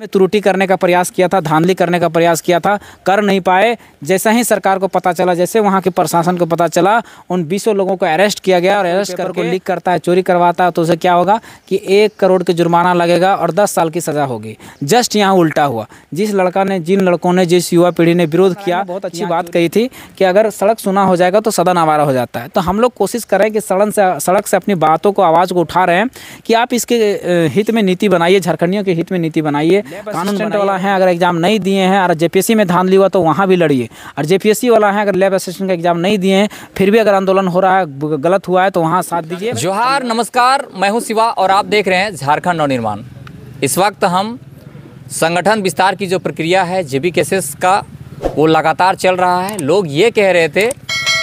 में त्रुटि करने का प्रयास किया था धांधली करने का प्रयास किया था कर नहीं पाए जैसा ही सरकार को पता चला जैसे वहाँ के प्रशासन को पता चला उन बीसों लोगों को अरेस्ट किया गया और अरेस्ट करके लीक करता है चोरी करवाता है तो उसे क्या होगा कि एक करोड़ का जुर्माना लगेगा और दस साल की सज़ा होगी जस्ट यहाँ उल्टा हुआ जिस लड़का ने जिन लड़कों ने जिस युवा पीढ़ी ने विरोध किया बहुत अच्छी बात कही थी कि अगर सड़क सुना हो जाएगा तो सदन आवारा हो जाता है तो हम लोग कोशिश कर रहे हैं कि सड़न से सड़क से अपनी बातों को आवाज़ को उठा रहे हैं कि आप इसके हित में नीति बनाइए झारखंडियों के हित में नीति बनाइए कानून वाला है अगर एग्जाम नहीं दिए हैं और जेपीएससी में धान लिया तो वहाँ भी लड़िए और जेपीएससी वाला है अगर लेब असिस्टेंट का एग्जाम नहीं दिए हैं फिर भी अगर आंदोलन हो रहा है गलत हुआ है तो वहाँ साथ दीजिए जोहार नमस्कार मैं हूँ शिवा और आप देख रहे हैं झारखंड नवनिर्माण इस वक्त हम संगठन विस्तार की जो प्रक्रिया है जे बी का वो लगातार चल रहा है लोग ये कह रहे थे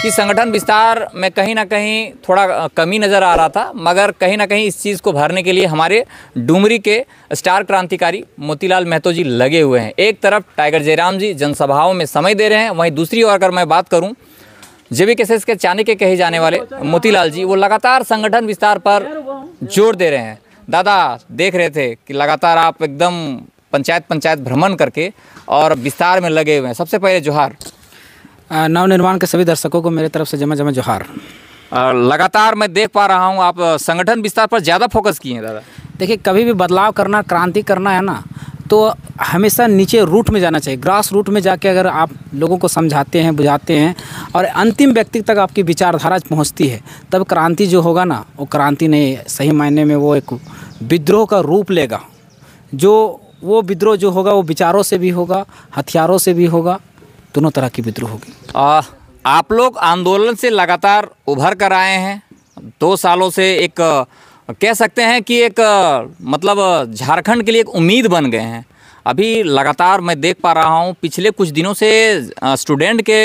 कि संगठन विस्तार में कहीं ना कहीं थोड़ा कमी नज़र आ रहा था मगर कहीं ना कहीं इस चीज़ को भरने के लिए हमारे डूमरी के स्टार क्रांतिकारी मोतीलाल महतो जी लगे हुए हैं एक तरफ टाइगर जयराम जी जनसभाओं में समय दे रहे हैं वहीं दूसरी ओर अगर मैं बात करूँ जेबी केसेस के चाने के कहे जाने वाले मोतीलाल जी वो लगातार संगठन विस्तार पर जोर दे रहे हैं दादा देख रहे थे कि लगातार आप एकदम पंचायत पंचायत भ्रमण करके और विस्तार में लगे हुए हैं सबसे पहले जोहार नवनिर्माण के सभी दर्शकों को मेरे तरफ से जमा जमा जोहार लगातार मैं देख पा रहा हूँ आप संगठन विस्तार पर ज़्यादा फोकस किए हैं दादा देखिए कभी भी बदलाव करना क्रांति करना है ना तो हमेशा नीचे रूट में जाना चाहिए ग्रास रूट में जाके अगर आप लोगों को समझाते हैं बुझाते हैं और अंतिम व्यक्ति तक आपकी विचारधारा पहुँचती है तब क्रांति जो होगा ना वो क्रांति नहीं सही मायने में वो एक विद्रोह का रूप लेगा जो वो विद्रोह जो होगा वो विचारों से भी होगा हथियारों से भी होगा दोनों तरह की विद्रोह होगी आप लोग आंदोलन से लगातार उभर कर आए हैं दो सालों से एक कह सकते हैं कि एक मतलब झारखंड के लिए एक उम्मीद बन गए हैं अभी लगातार मैं देख पा रहा हूँ पिछले कुछ दिनों से स्टूडेंट के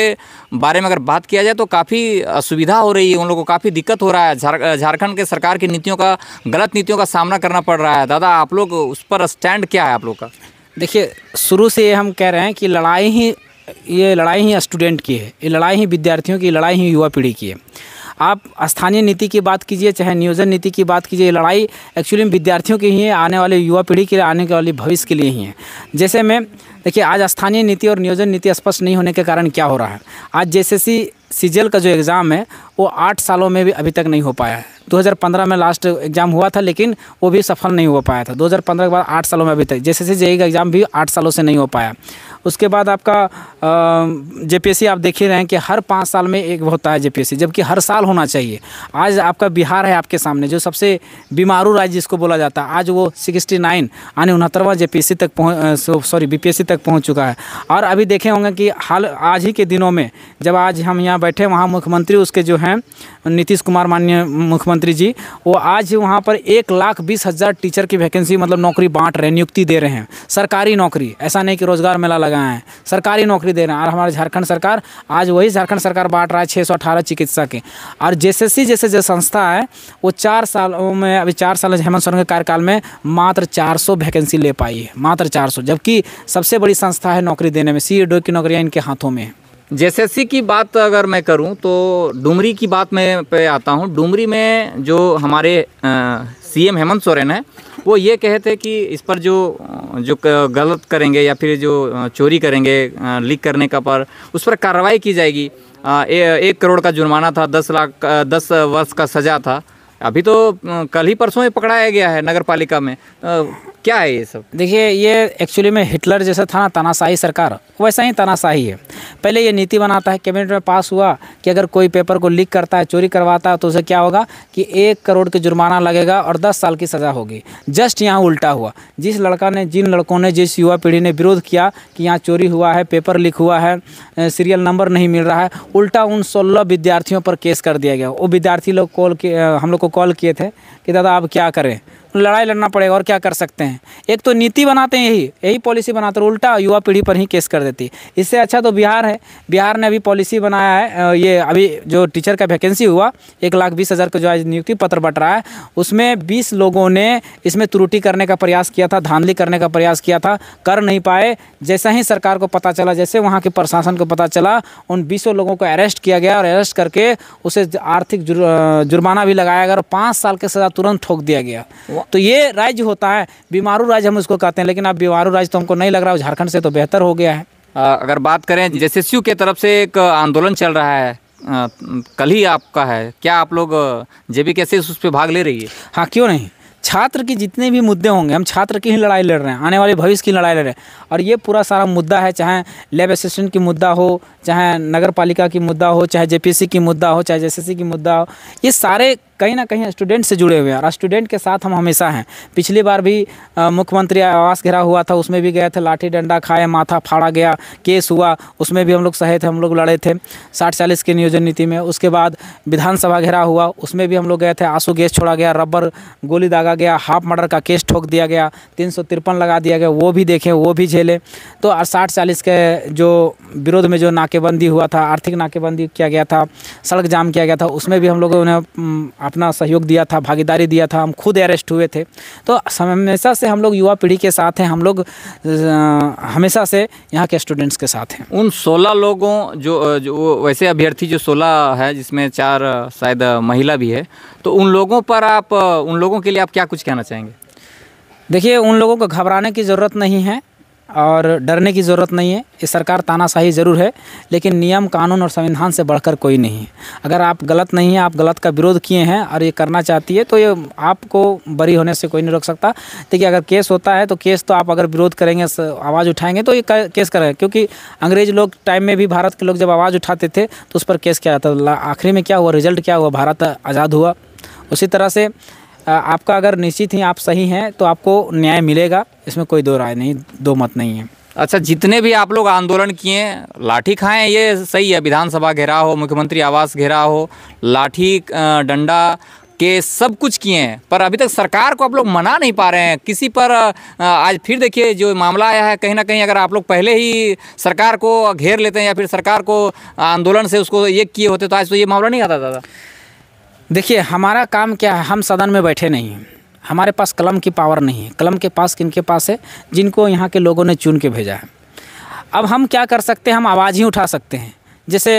बारे में अगर बात किया जाए तो काफ़ी असुविधा हो रही है उन लोगों को काफ़ी दिक्कत हो रहा है झारखंड के सरकार की नीतियों का गलत नीतियों का सामना करना पड़ रहा है दादा आप लोग उस पर स्टैंड क्या है आप लोग का देखिए शुरू से हम कह रहे हैं कि लड़ाई ही ये लड़ाई ही स्टूडेंट की है ये लड़ाई ही विद्यार्थियों की लड़ाई ही युवा पीढ़ी की है आप स्थानीय नीति की बात कीजिए चाहे नियोजन नीति की बात कीजिए लड़ाई एक्चुअली विद्यार्थियों की ही है आने वाले युवा पीढ़ी के लिए आने वाले भविष्य के लिए ही है जैसे मैं देखिए आज स्थानीय नीति और नियोजन नीति स्पष्ट नहीं होने के कारण क्या हो रहा है आज जैसे सी सीजल का जो एग्ज़ाम है वो आठ सालों में भी अभी तक नहीं हो पाया है 2015 में लास्ट एग्ज़ाम हुआ था लेकिन वो भी सफल नहीं हो पाया था 2015 के बाद आठ सालों में अभी तक जैसे सी जेई का एग्ज़ाम भी आठ सालों से नहीं हो पाया उसके बाद आपका जे आप देख ही रहे हैं कि हर पाँच साल में एक होता है जे जबकि हर साल होना चाहिए आज आपका बिहार है आपके सामने जो सबसे बीमारू राज्य जिसको बोला जाता है आज वो सिक्सटी नाइन यानी उनहत्तरवा जे तक पहुँच सॉरी बी तक पहुँच चुका है और अभी देखे होंगे कि हाल आज ही के दिनों में जब आज हम यहाँ बैठे वहाँ मुख्यमंत्री उसके जो हैं नीतीश कुमार माननीय मुख्यमंत्री जी वो आज वहाँ पर एक लाख बीस हज़ार टीचर की वैकेंसी मतलब नौकरी बांट रहे हैं नियुक्ति दे रहे हैं सरकारी नौकरी ऐसा नहीं कि रोज़गार मेला लगा लगाए हैं सरकारी नौकरी दे रहे हैं और हमारे झारखंड सरकार आज वही झारखंड सरकार बांट रहा है छः सौ अठारह चिकित्सा के और एस जैसे जो संस्था है वो चार सालों में अभी चार साल हेमंत सोरेन के कार्यकाल में मात्र चार सौ वैकेंसी ले पाई है मात्र चार सौ जबकि सबसे बड़ी संस्था है नौकरी देने में सी की नौकरियाँ इनके हाथों में है सी की बात अगर मैं करूं तो डुमरी की बात मैं पे आता हूं डुमरी में जो हमारे सीएम हेमंत सोरेन है वो ये कहे थे कि इस पर जो जो गलत करेंगे या फिर जो चोरी करेंगे लीक करने का पर उस पर कार्रवाई की जाएगी ए, एक करोड़ का जुर्माना था दस लाख दस वर्ष का सज़ा था अभी तो कल ही परसों ही पकड़ाया गया है नगर पालिका में क्या है ये सब देखिए ये एक्चुअली में हिटलर जैसा था ना तानाशाही सरकार वैसा ही तानाशाही है पहले ये नीति बनाता है कैबिनेट में पास हुआ कि अगर कोई पेपर को लीक करता है चोरी करवाता है तो उसे क्या होगा कि एक करोड़ का जुर्माना लगेगा और दस साल की सज़ा होगी जस्ट यहाँ उल्टा हुआ जिस लड़का ने जिन लड़कों ने जिस युवा पीढ़ी ने विरोध किया कि यहाँ चोरी हुआ है पेपर लीक हुआ है सीरियल नंबर नहीं मिल रहा है उल्टा उन सोलह विद्यार्थियों पर केस कर दिया गया वो विद्यार्थी लोग कॉल किए हम लोग को कॉल किए थे कि दादा आप क्या करें लड़ाई लड़ना पड़ेगा और क्या कर सकते हैं एक तो नीति बनाते हैं यही यही पॉलिसी बनाते हैं उल्टा युवा पीढ़ी पर ही केस कर देती है इससे अच्छा तो बिहार है बिहार ने अभी पॉलिसी बनाया है ये अभी जो टीचर का वैकेंसी हुआ एक लाख बीस हज़ार का जो आज नियुक्ति पत्र बट रहा है उसमें बीस लोगों ने इसमें त्रुटि करने का प्रयास किया था धांधली करने का प्रयास किया था कर नहीं पाए जैसा ही सरकार को पता चला जैसे वहाँ के प्रशासन को पता चला उन बीसों लोगों को अरेस्ट किया गया और अरेस्ट करके उसे आर्थिक जुर्माना भी लगाया गया और पाँच साल की सज़ा तुरंत ठोक दिया गया तो ये राज्य होता है बीमारू राज्य हम उसको कहते हैं लेकिन अब बीमारू राज्य तो हमको नहीं लग रहा है झारखंड से तो बेहतर हो गया है अगर बात करें यू के तरफ से एक आंदोलन चल रहा है कल ही आपका है क्या आप लोग जे बी कैसे उस पर भाग ले रही है हाँ क्यों नहीं छात्र के जितने भी मुद्दे होंगे हम छात्र की ही लड़ाई लड़ रहे हैं आने वाले भविष्य की लड़ाई लड़ रहे हैं और ये पूरा सारा मुद्दा है चाहे लैब असिस्टेंट की मुद्दा हो चाहे नगर पालिका की मुद्दा हो चाहे जेपीसी की मुद्दा हो चाहे जेसीसी की मुद्दा हो ये सारे कहीं ना कहीं स्टूडेंट से जुड़े हुए हैं और स्टूडेंट के साथ हम हमेशा हैं पिछली बार भी मुख्यमंत्री आवास घिरा हुआ था उसमें भी गए थे लाठी डंडा खाए माथा फाड़ा गया केस हुआ उसमें भी हम लोग सहे थे हम लोग लड़े थे साठ चालीस की नियोजन नीति में उसके बाद विधानसभा घेरा हुआ उसमें भी हम लोग गए थे आंसू गैस छोड़ा गया रबर गोली दागा गया हाफ मर्डर का केस ठोक दिया गया तीन लगा दिया गया वो भी देखें वो भी झेले तो साठ चालीस के जो विरोध में जो नाकेबंदी हुआ था आर्थिक नाकेबंदी किया गया था सड़क जाम किया गया था उसमें भी हम लोग उन्हें अपना सहयोग दिया था भागीदारी दिया था हम खुद अरेस्ट हुए थे तो हमेशा से हम लोग युवा पीढ़ी के साथ हैं हम लोग हमेशा से यहाँ के स्टूडेंट्स के साथ हैं उन सोलह लोगों जो, जो वैसे अभ्यर्थी जो सोलह है जिसमें चार शायद महिला भी है तो उन लोगों पर आप उन लोगों के लिए आप क्या कुछ कहना चाहेंगे देखिए उन लोगों को घबराने की ज़रूरत नहीं है और डरने की ज़रूरत नहीं है ये सरकार तानाशाही ज़रूर है लेकिन नियम कानून और संविधान से बढ़कर कोई नहीं है अगर आप गलत नहीं हैं आप गलत का विरोध किए हैं और ये करना चाहती है तो ये आपको बरी होने से कोई नहीं रोक सकता देखिए अगर केस होता है तो केस तो आप अगर विरोध करेंगे आवाज़ उठाएंगे तो ये केस करेंगे क्योंकि अंग्रेज़ लोग टाइम में भी भारत के लोग जब आवाज़ उठाते थे तो उस पर केस किया जाता था आखिरी में क्या हुआ रिजल्ट क्या हुआ भारत आज़ाद हुआ उसी तरह से आपका अगर निश्चित ही आप सही हैं तो आपको न्याय मिलेगा इसमें कोई दो राय नहीं दो मत नहीं है अच्छा जितने भी आप लोग आंदोलन किए लाठी खाएं ये सही है विधानसभा घेरा हो मुख्यमंत्री आवास घेरा हो लाठी डंडा के सब कुछ किए हैं पर अभी तक सरकार को आप लोग मना नहीं पा रहे हैं किसी पर आज फिर देखिए जो मामला आया है कहीं ना कहीं अगर आप लोग पहले ही सरकार को घेर लेते हैं या फिर सरकार को आंदोलन से उसको ये किए होते तो आज तो ये मामला नहीं आता दादा देखिए हमारा काम क्या है हम सदन में बैठे नहीं हैं हमारे पास कलम की पावर नहीं है कलम के पास किन के पास है जिनको यहाँ के लोगों ने चुन के भेजा है अब हम क्या कर सकते हैं हम आवाज़ ही उठा सकते हैं जैसे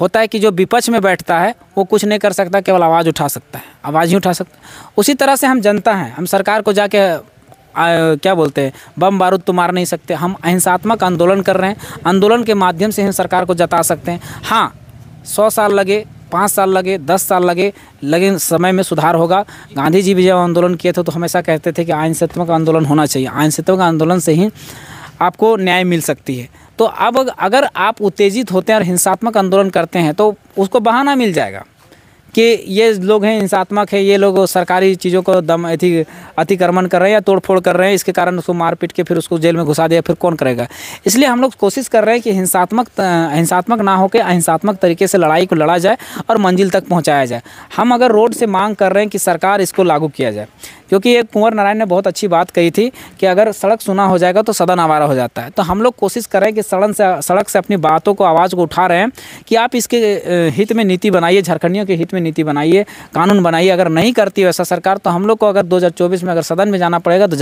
होता है कि जो विपक्ष में बैठता है वो कुछ नहीं कर सकता केवल आवाज़ उठा सकता है आवाज़ ही उठा सकता उसी तरह से हम जनता हैं हम सरकार को जाके आ, क्या बोलते हैं बम बारूद तो मार नहीं सकते हम अहिंसात्मक आंदोलन कर रहे हैं आंदोलन के माध्यम से हम सरकार को जता सकते हैं हाँ सौ साल लगे पाँच साल लगे दस साल लगे लेकिन समय में सुधार होगा गांधी जी भी जब आंदोलन किए थे तो हमेशा कहते थे कि आयनसत्वक आंदोलन होना चाहिए आयनसत्वक आंदोलन से ही आपको न्याय मिल सकती है तो अब अगर आप उत्तेजित होते हैं और हिंसात्मक आंदोलन करते हैं तो उसको बहाना मिल जाएगा कि ये लोग हैं हिंसात्मक है ये लोग सरकारी चीज़ों को दम अति अतिक्रमण कर रहे हैं या तोड़फोड़ कर रहे हैं इसके कारण उसको मार पीट के फिर उसको जेल में घुसा दिया फिर कौन करेगा इसलिए हम लोग कोशिश कर रहे हैं कि हिंसात्मक हिंसात्मक ना होकर अहिंसात्मक तरीके से लड़ाई को लड़ा जाए और मंजिल तक पहुँचाया जाए हम अगर रोड से मांग कर रहे हैं कि सरकार इसको लागू किया जाए क्योंकि एक कुंवर नारायण ने बहुत अच्छी बात कही थी कि अगर सड़क सुना हो जाएगा तो सदन आवारा हो जाता है तो हम लोग कोशिश करें कि सड़न से सड़क से अपनी बातों को आवाज़ को उठा रहे हैं कि आप इसके हित में नीति बनाइए झारखंडियों के हित में नीति बनाइए कानून बनाइए अगर नहीं करती वैसा सरकार तो हम लोग को अगर दो में अगर सदन में जाना पड़ेगा तो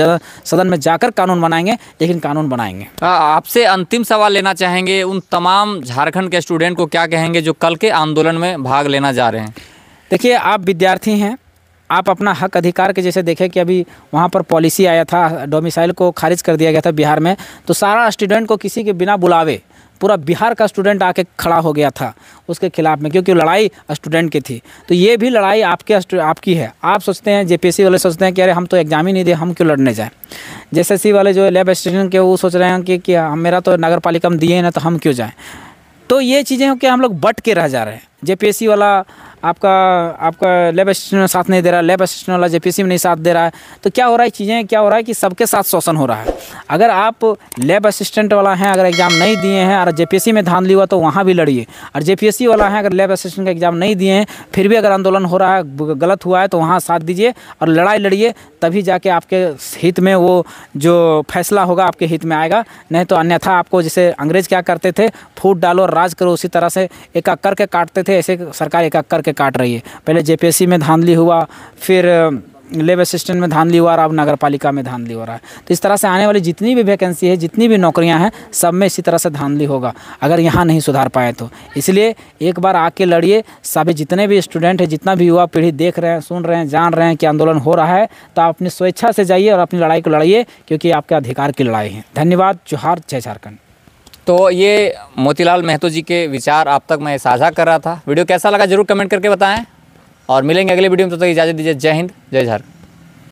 सदन में जाकर कानून बनाएंगे लेकिन कानून बनाएंगे आपसे अंतिम सवाल लेना चाहेंगे उन तमाम झारखंड के स्टूडेंट को क्या कहेंगे जो कल के आंदोलन में भाग लेना जा रहे हैं देखिए आप विद्यार्थी हैं आप अपना हक अधिकार के जैसे देखें कि अभी वहाँ पर पॉलिसी आया था डोमिसाइल को खारिज कर दिया गया था बिहार में तो सारा स्टूडेंट को किसी के बिना बुलावे पूरा बिहार का स्टूडेंट आके खड़ा हो गया था उसके खिलाफ में क्योंकि लड़ाई स्टूडेंट की थी तो ये भी लड़ाई आपके आपकी है आप सोचते हैं जे वाले सोचते हैं कि अरे हम तो एग्जाम ही नहीं दे हम क्यों लड़ने जाएँ जे सी वाले जो लेब स्टेशन के वो सोच रहे हैं कि, कि मेरा तो नगर पालिका में दिए ना तो हम क्यों जाएँ तो ये चीज़ें कि हम लोग बट के रह जा रहे हैं जे वाला आपका आपका लेब असिस्टेंट साथ नहीं दे रहा है लेब असिस्टेंट वाला जेपीसी में नहीं साथ दे रहा है तो क्या हो रहा है चीज़ें क्या हो रहा है कि सबके साथ शोषण हो रहा है अगर आप लेब असिस्टेंट वाला हैं अगर एग्ज़ाम नहीं दिए हैं और जेपीसी में धान लिया तो वहाँ भी लड़िए और जेपीएससी वाला है अगर लेब असिस्टेंट का एग्ज़ाम नहीं दिए हैं फिर भी अगर आंदोलन हो रहा है गलत हुआ है तो वहाँ साथ दीजिए और लड़ाई लड़िए तभी जाके आपके हित में वो जो फैसला होगा आपके हित में आएगा नहीं तो अन्यथा आपको जैसे अंग्रेज क्या करते थे फूट डालो राज करो उसी तरह से एक एक करके काटते थे ऐसे सरकार एक एक करके काट रही है पहले जे में धांधली हुआ फिर लेब असिस्टेंट में धान लिया हुआ रहा अब नगर पालिका में धान हो रहा है तो इस तरह से आने वाली जितनी भी वैकेंसी है जितनी भी नौकरियां हैं सब में इसी तरह से ली होगा अगर यहाँ नहीं सुधार पाए तो इसलिए एक बार आके लड़िए सभी जितने भी स्टूडेंट हैं जितना भी युवा पीढ़ी देख रहे हैं सुन रहे हैं जान रहे हैं कि आंदोलन हो रहा है तो आप अपनी स्वेच्छा से जाइए और अपनी लड़ाई को लड़िए क्योंकि आपके अधिकार की लड़ाई है धन्यवाद जोहार जय झारखंड तो ये मोतीलाल महतो जी के विचार आप तक मैं साझा कर रहा था वीडियो कैसा लगा जरूर कमेंट करके बताएं और मिलेंगे अगले वीडियो में तब तो तक इजाज़त दीजिए जय हिंद जय झारखंड